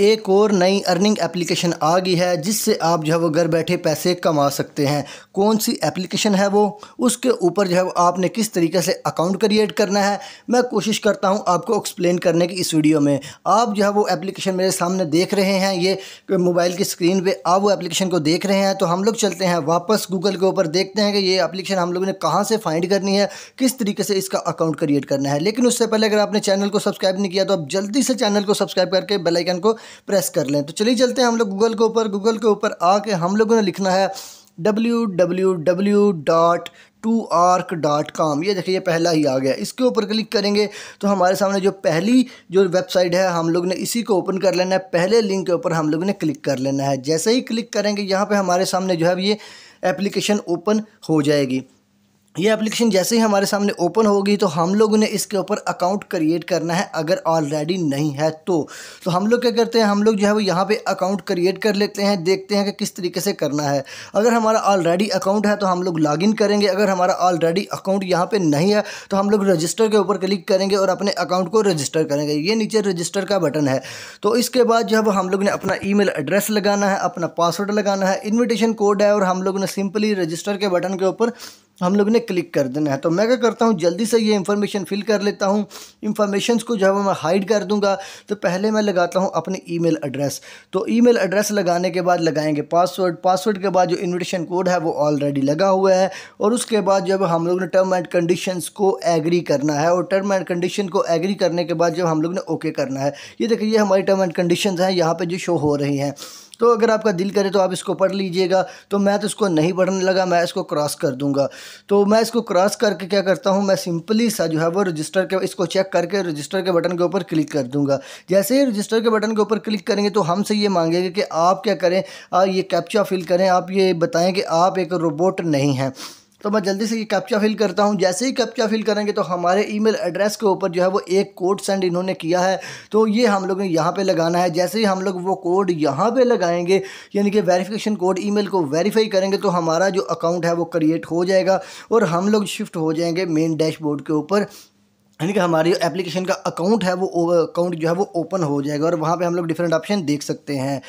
एक और नई अर्निंग एप्लीकेशन आ गई है जिससे आप जो है वो घर बैठे पैसे कमा सकते हैं कौन सी एप्लीकेशन है वो उसके ऊपर जो है वो आपने किस तरीके से अकाउंट क्रिएट करना है मैं कोशिश करता हूँ आपको एक्सप्लेन करने की इस वीडियो में आप जो है वो एप्लीकेशन मेरे सामने देख रहे हैं ये मोबाइल की स्क्रीन पर आप वो एप्लीकेशन को देख रहे हैं तो हम लोग चलते हैं वापस गूगल के ऊपर देखते हैं कि ये एप्लीकेशन हम लोगों ने कहाँ से फाइंड करनी है किस तरीके से इसका अकाउंट क्रिएट करना है लेकिन उससे पहले अगर आपने चैनल को सब्सक्राइब नहीं किया तो आप जल्दी से चैनल को सब्सक्राइब करके बेलाइकन को प्रेस कर लें तो चलिए चलते हैं हम लोग गूगल के ऊपर गूगल के ऊपर आके हम लोगों ने लिखना है W W W dot two arc dot com ये देखिए पहला ही आ गया इसके ऊपर क्लिक करेंगे तो हमारे सामने जो पहली जो वेबसाइट है हम लोग ने इसी को ओपन कर लेना है पहले लिंक के ऊपर हम लोग ने क्लिक कर लेना है जैसे ही क्लिक करेंगे यहाँ पे हमारे सामने जो है ये एप्लीकेशन ओपन हो जाएगी ये एप्लीकेशन जैसे ही हमारे सामने ओपन होगी तो हम लोग ने इसके ऊपर अकाउंट क्रिएट करना है अगर ऑलरेडी नहीं है तो तो हम लोग क्या करते हैं हम लोग जो है वो यहाँ पे अकाउंट क्रिएट कर लेते हैं देखते हैं कि किस तरीके से करना है अगर हमारा ऑलरेडी अकाउंट है तो हम लोग लॉगिन करेंगे अगर हमारा ऑलरेडी अकाउंट यहाँ पर नहीं है तो हम लोग रजिस्टर के ऊपर क्लिक करेंगे और अपने अकाउंट को रजिस्टर करेंगे ये नीचे रजिस्टर का बटन है तो इसके बाद जो है वो हम लोग ने अपना ई एड्रेस लगाना है अपना पासवर्ड लगाना है इन्विटेशन कोड है और हम लोग ने सिंपली रजिस्टर के बटन के ऊपर हम लोग ने क्लिक कर देना है तो मैं क्या करता हूँ जल्दी से ये इन्फॉर्मेशन फिल कर लेता हूँ इन्फॉर्मेशन को जब मैं हाइड कर दूँगा तो पहले मैं लगाता हूँ अपने ईमेल एड्रेस तो ईमेल एड्रेस लगाने के बाद लगाएंगे पासवर्ड पासवर्ड के बाद जो इन्विटेशन कोड है वो ऑलरेडी लगा हुआ है और उसके बाद जब हम लोग ने टर्म एंड कंडीशन को एग्री करना है और टर्म एंड कंडीशन को एग्री करने के बाद जब हम लोग ने ओके करना है ये देखिए ये हमारी टर्म एंड कंडीशन हैं यहाँ पर जो शो हो रही हैं तो अगर आपका दिल करे तो आप इसको पढ़ लीजिएगा तो मैं तो इसको नहीं पढ़ने लगा मैं इसको क्रॉस कर दूंगा तो मैं इसको क्रॉस करके क्या करता हूँ मैं सिंपली सा जो है वो रजिस्टर के इसको चेक करके रजिस्टर के बटन के ऊपर क्लिक कर दूंगा जैसे ही रजिस्टर के बटन के ऊपर क्लिक करेंगे तो हमसे ये मांगेगा कि आप क्या करें आप ये कैप्चा फिल करें आप ये बताएं कि आप एक रोबोट नहीं हैं तो मैं जल्दी से ये कैप्चा फिल करता हूँ जैसे ही कैप्चा फिल करेंगे तो हमारे ईमेल एड्रेस के ऊपर जो है वो एक कोड सेंड इन्होंने किया है तो ये हम लोग ने यहाँ पे लगाना है जैसे ही हम लोग वो कोड यहाँ पे लगाएंगे यानी कि वेरिफिकेशन कोड ईमेल को वेरीफाई करेंगे तो हमारा जो अकाउंट है वो क्रिएट हो जाएगा और हम लोग शिफ्ट हो जाएंगे मेन डैशबोर्ड के ऊपर यानी कि हमारी एप्लीकेशन का अकाउंट है वो अकाउंट जो है वो ओपन हो जाएगा और वहाँ पर हम लोग डिफरेंट ऑप्शन देख सकते हैं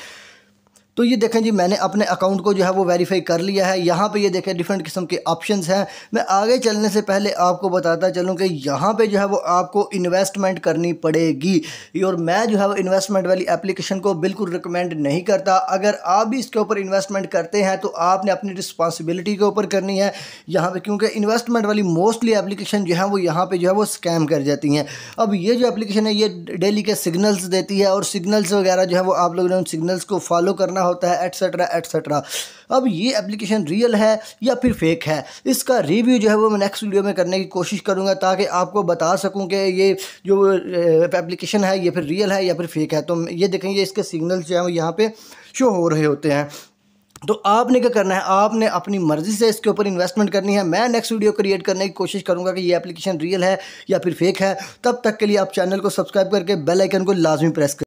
तो ये देखें जी मैंने अपने अकाउंट को जो है वो वेरीफाई कर लिया है यहाँ पे ये देखें डिफरेंट किस्म के ऑप्शंस हैं मैं आगे चलने से पहले आपको बताता चलूँ कि यहाँ पे जो है वो आपको इन्वेस्टमेंट करनी पड़ेगी और मैं जो है वो इन्वेस्टमेंट वाली एप्लीकेशन को बिल्कुल रिकमेंड नहीं करता अगर आप भी इसके ऊपर इन्वेस्टमेंट करते हैं तो आपने अपनी रिस्पॉन्सिबिलिटी के ऊपर करनी है यहाँ पर क्योंकि इन्वेस्टमेंट वाली मोस्टली एप्लीकेशन जो है वो यहाँ पर जो है वो स्कैम कर जाती हैं अब ये जो एप्लीकेशन है ये डेली के सिग्नल्स देती है और सिग्नल्स वगैरह जो है वो आप लोगों ने उन सिग्नल्स को फॉलो करना करना होता है एट्सेट्रा एट्सेट्रा अब ये एप्लीकेशन रियल है या फिर फेक है इसका रिव्यू जो है वो मैं नेक्स्ट वीडियो में करने की कोशिश करूँगा ताकि आपको बता सकूँ कि ये जो एप्लीकेशन है ये फिर रियल है या फिर फेक है तो ये देखेंगे इसके सिग्नल्स जो है वो यहाँ पर शो हो रहे होते हैं तो आपने क्या करना है आपने अपनी मर्ज़ी से इसके ऊपर इन्वेस्टमेंट करनी है मैं नेक्स्ट वीडियो क्रिएट करने की कोशिश करूंगा कि ये एप्लीकेशन रियल है या फिर फेक है तब तक के लिए आप चैनल को सब्सक्राइब करके बेल आइकन को लाजमी प्रेस करें